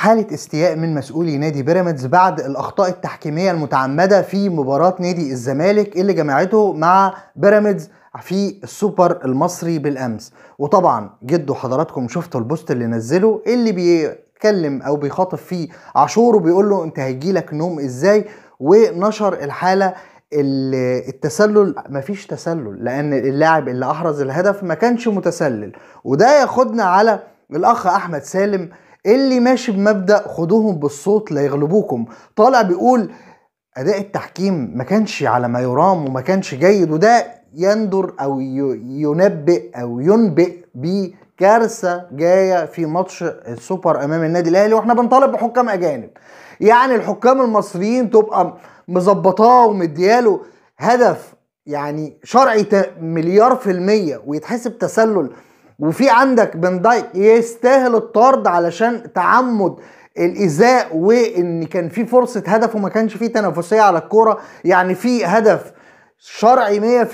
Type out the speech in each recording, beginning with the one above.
حالة استياء من مسؤولي نادي بيراميدز بعد الأخطاء التحكيمية المتعمدة في مباراة نادي الزمالك اللي جمعته مع بيراميدز في السوبر المصري بالأمس وطبعا جدوا حضراتكم شفتوا البوست اللي نزله اللي بيتكلم أو بيخاطب فيه عاشور وبيقول له أنت هيجيلك نوم إزاي ونشر الحالة التسلل مفيش تسلل لأن اللاعب اللي أحرز الهدف ما كانش متسلل وده ياخدنا على الأخ أحمد سالم اللي ماشي بمبدا خدوهم بالصوت ليغلبوكم طالع بيقول اداء التحكيم ما كانش على ما يرام وما كانش جيد وده يندر او ينبئ او ينبئ بكارثه جايه في ماتش السوبر امام النادي الاهلي واحنا بنطالب بحكام اجانب يعني الحكام المصريين تبقى مظبطاه ومدياله هدف يعني شرعي مليار في المية ويتحسب تسلل وفي عندك بن دايك يستاهل الطرد علشان تعمد الايذاء وان كان في فرصه هدف وما كانش في تنافسيه على الكوره يعني في هدف شرعي 100%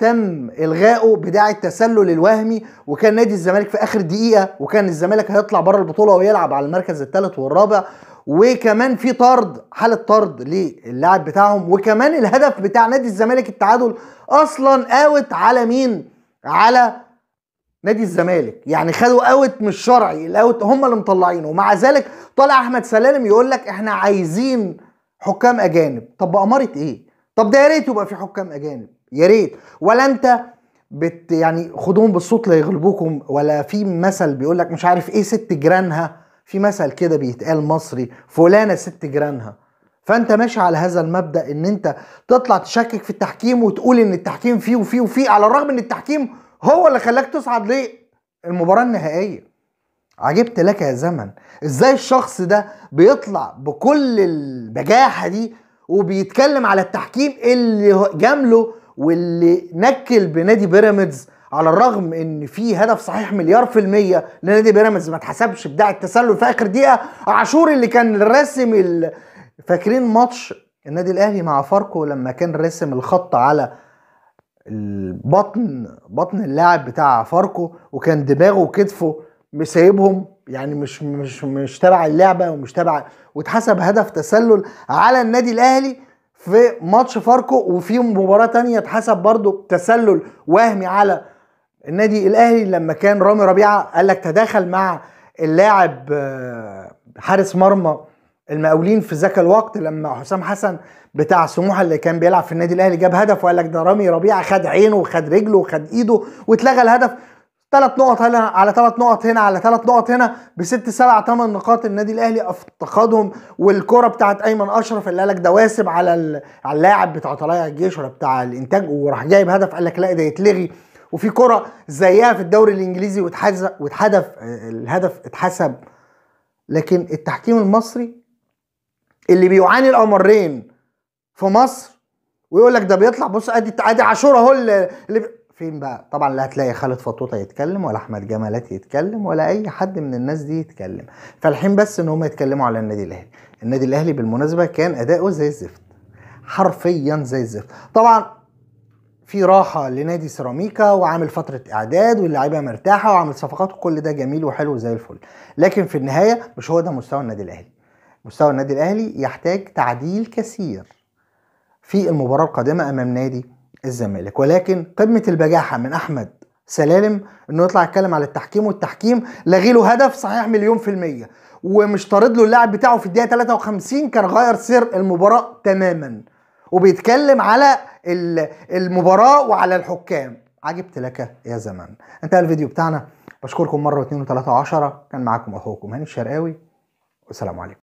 تم الغائه بداعي التسلل الوهمي وكان نادي الزمالك في اخر دقيقه وكان الزمالك هيطلع بره البطوله ويلعب على المركز الثالث والرابع وكمان في طرد حاله طرد للاعب بتاعهم وكمان الهدف بتاع نادي الزمالك التعادل اصلا اوت على مين على نادي الزمالك يعني خدوا اوت مش شرعي الاوت هم اللي مطلعينه ومع ذلك طالع احمد سلالم يقول لك احنا عايزين حكام اجانب طب باماره ايه طب ده يا ريت يبقى في حكام اجانب يا ريت ولا انت بت يعني خدوهم بالصوت لا يغلبوكم ولا في مثل بيقول لك مش عارف ايه ست جيرانها في مثل كده بيتقال مصري فلانه ست جيرانها فانت ماشي على هذا المبدا ان انت تطلع تشكك في التحكيم وتقول ان التحكيم فيه وفيه وفيه على الرغم ان التحكيم هو اللي خلاك تصعد ليه المباراة النهائية عجبت لك يا زمن ازاي الشخص ده بيطلع بكل البجاحة دي وبيتكلم على التحكيم اللي جامله واللي نكل بنادي بيراميدز على الرغم ان في هدف صحيح مليار في المية لنادي بيراميدز ما اتحسبش بتاع التسلل في اخر دقيقة عاشور اللي كان راسم فاكرين ماتش النادي الاهلي مع فاركو لما كان راسم الخط على البطن بطن اللاعب بتاع فاركو وكان دماغه وكتفه مسايبهم يعني مش مش مش تبع اللعبه ومش تبع واتحسب هدف تسلل على النادي الاهلي في ماتش فاركو وفي مباراه تانية اتحسب برضه تسلل وهمي على النادي الاهلي لما كان رامي ربيعه قال لك تداخل مع اللاعب آه، حارس مرمى المقاولين في ذاك الوقت لما حسام حسن بتاع سموحه اللي كان بيلعب في النادي الاهلي جاب هدف وقال لك ده رامي ربيعه خد عينه وخد رجله وخد ايده واتلغى الهدف ثلاث نقط هنا على ثلاث نقط هنا على ثلاث نقط هنا بست سبع ثمان نقاط النادي الاهلي افتقدهم والكره بتاعت ايمن اشرف اللي قال لك ده واسب على على اللاعب بتاع طلائع الجيش ولا بتاع الانتاج وراح جايب هدف قال لك لا ده يتلغي وفي كره زيها في الدوري الانجليزي واتحذف واتحذف الهدف اتحسب لكن التحكيم المصري اللي بيعاني الامرين في مصر ويقول لك ده بيطلع بص ادي ادي عاشور اهو اللي بي... فين بقى طبعا لا هتلاقي خالد فطوطه يتكلم ولا احمد جمالات يتكلم ولا اي حد من الناس دي يتكلم فالحين بس ان هم يتكلموا على النادي الاهلي النادي الاهلي بالمناسبه كان اداؤه زي الزفت حرفيا زي الزفت طبعا في راحة لنادي سيراميكا وعامل فترة إعداد واللاعيبة مرتاحة وعامل صفقات وكل ده جميل وحلو زي الفل لكن في النهاية مش هو ده مستوى النادي الأهلي مستوى النادي الاهلي يحتاج تعديل كثير في المباراه القادمه امام نادي الزمالك ولكن قمه البجاحه من احمد سلالم انه يطلع يتكلم على التحكيم والتحكيم لغي له هدف صحيح مليون في الميه ومش طارد له اللاعب بتاعه في الدقيقه 53 كان غير سير المباراه تماما وبيتكلم على المباراه وعلى الحكام عجبت لك يا زمان انتهى الفيديو بتاعنا بشكركم مره واثنين وثلاثه وعشره كان معاكم اخوكم هاني الشرقاوي والسلام عليكم